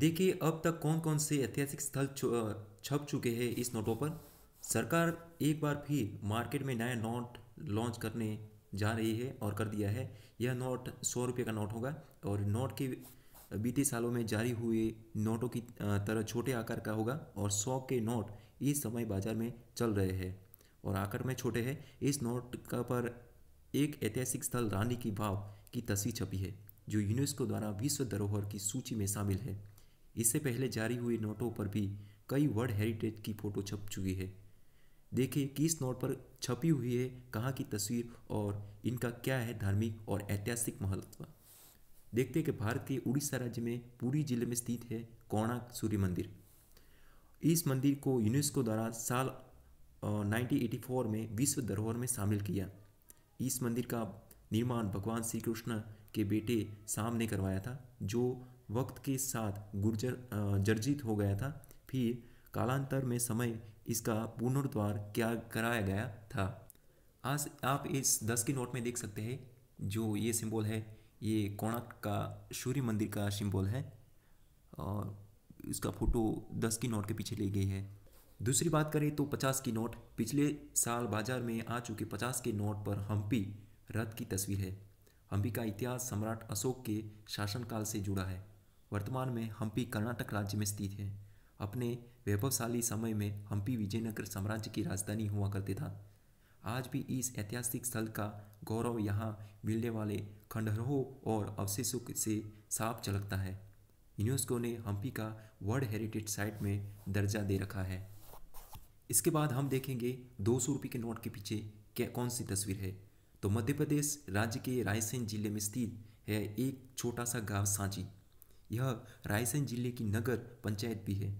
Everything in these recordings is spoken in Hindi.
देखिए अब तक कौन कौन से ऐतिहासिक स्थल छप चुके हैं इस नोटों पर सरकार एक बार फिर मार्केट में नया नोट लॉन्च करने जा रही है और कर दिया है यह नोट सौ रुपये का नोट होगा और नोट के बीते सालों में जारी हुए नोटों की तरह छोटे आकार का होगा और सौ के नोट इस समय बाजार में चल रहे हैं और आकार में छोटे हैं इस नोट का पर एक ऐतिहासिक स्थल रानी की भाव की तस्वीर छपी है जो यूनेस्को द्वारा विश्व धरोहर की सूची में शामिल है इससे पहले जारी हुए नोटों पर भी कई वर्ल्ड हेरिटेज की फ़ोटो छप चुकी है देखिए किस नोट पर छपी हुई है कहाँ की तस्वीर और इनका क्या है धार्मिक और ऐतिहासिक महत्व देखते हैं कि भारत के उड़ीसा राज्य में पूरी जिले में स्थित है कोणार्क सूर्य मंदिर इस मंदिर को यूनेस्को द्वारा साल 1984 में विश्व धरोहर में शामिल किया इस मंदिर का निर्माण भगवान श्री कृष्ण के बेटे साम ने करवाया था जो वक्त के साथ गुर्जर जर्जित हो गया था फिर कालांतर में समय इसका पुनरुद्वार क्या कराया गया था आज आप इस दस की नोट में देख सकते हैं जो ये सिंबल है ये कोणार्क का सूर्य मंदिर का सिंबल है और इसका फोटो दस की नोट के पीछे ले गई है दूसरी बात करें तो पचास की नोट पिछले साल बाजार में आ चुके पचास के नोट पर हम्पी रथ की तस्वीर है हम्पी का इतिहास सम्राट अशोक के शासनकाल से जुड़ा है वर्तमान में हम्पी कर्नाटक राज्य में स्थित है अपने वैभवशाली समय में हम्पी विजयनगर साम्राज्य की राजधानी हुआ करते था आज भी इस ऐतिहासिक स्थल का गौरव यहाँ मिलने वाले खंडहरों और अवशेषों से साफ झलकता है यूनेस्को ने हम्पी का वर्ल्ड हेरिटेज साइट में दर्जा दे रखा है इसके बाद हम देखेंगे दो सौ रुपये के नोट के पीछे क्या कौन सी तस्वीर है तो मध्य प्रदेश राज्य के रायसेन जिले में स्थित है एक छोटा सा गांव सांची यह रायसेन जिले की नगर पंचायत भी है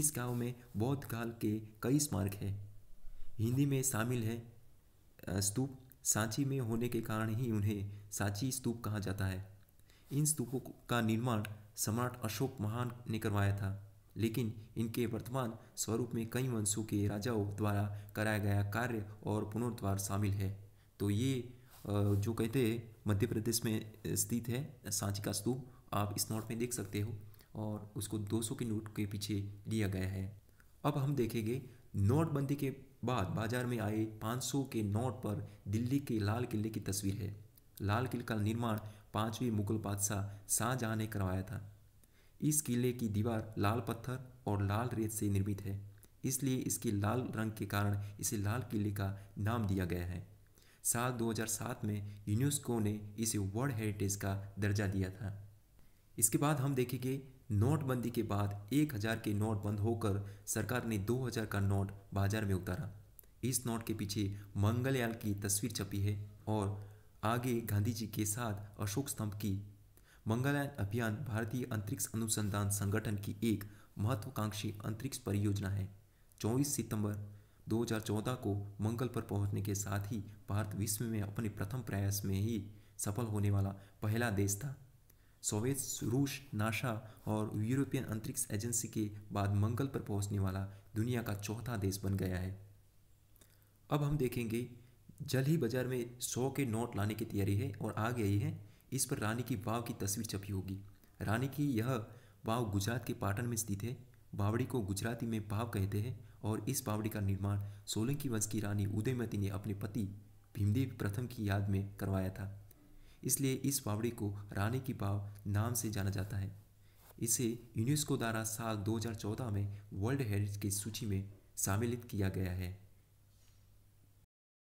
इस गांव में बौद्ध काल के कई स्मारक हैं हिंदी में शामिल है स्तूप सांची में होने के कारण ही उन्हें सांची स्तूप कहा जाता है इन स्तूपों का निर्माण सम्राट अशोक महान ने करवाया था लेकिन इनके वर्तमान स्वरूप में कई वंशों के राजाओं द्वारा कराया गया कार्य और पुनरुद्वार शामिल है तो ये जो कहते हैं मध्य प्रदेश में स्थित है सांची का स्तूप आप इस नोट में देख सकते हो और उसको 200 के नोट के पीछे लिया गया है अब हम देखेंगे नोटबंदी के बाद बाजार में आए 500 के नोट पर दिल्ली के लाल किले की तस्वीर है लाल किले का निर्माण पाँचवीं मुगल बादशाह शाहजहाँ ने करवाया था इस किले की दीवार लाल पत्थर और लाल रेत से निर्मित है इसलिए इसके लाल रंग के कारण इसे लाल किले का नाम दिया गया है साल 2007 में यूनेस्को ने इसे वर्ल्ड हेरिटेज का दर्जा दिया था इसके बाद हम देखेंगे नोटबंदी के बाद 1000 के नोट बंद होकर सरकार ने 2000 का नोट बाजार में उतारा इस नोट के पीछे मंगलयाल की तस्वीर छपी है और आगे गांधी जी के साथ अशोक स्तंभ की मंगलयान अभियान भारतीय अंतरिक्ष अनुसंधान संगठन की एक महत्वाकांक्षी अंतरिक्ष परियोजना है 24 सितंबर 2014 को मंगल पर पहुंचने के साथ ही भारत विश्व में अपने प्रथम प्रयास में ही सफल होने वाला पहला देश था सोवियत रूस नासा और यूरोपियन अंतरिक्ष एजेंसी के बाद मंगल पर पहुंचने वाला दुनिया का चौथा देश बन गया है अब हम देखेंगे जल ही बाजार में सौ के नोट लाने की तैयारी है और आ गई है इस पर रानी की वाव की तस्वीर छपी होगी रानी की यह वाव गुजरात के पाटन में स्थित है बावड़ी को गुजराती में पाव कहते हैं और इस बावड़ी का निर्माण सोलंकी वंश की रानी उदयमती ने अपने पति भीमदेव प्रथम की याद में करवाया था इसलिए इस बावड़ी को रानी की पाव नाम से जाना जाता है इसे यूनेस्को द्वारा साल 2014 में वर्ल्ड हेरिटेज की सूची में शामिल किया गया है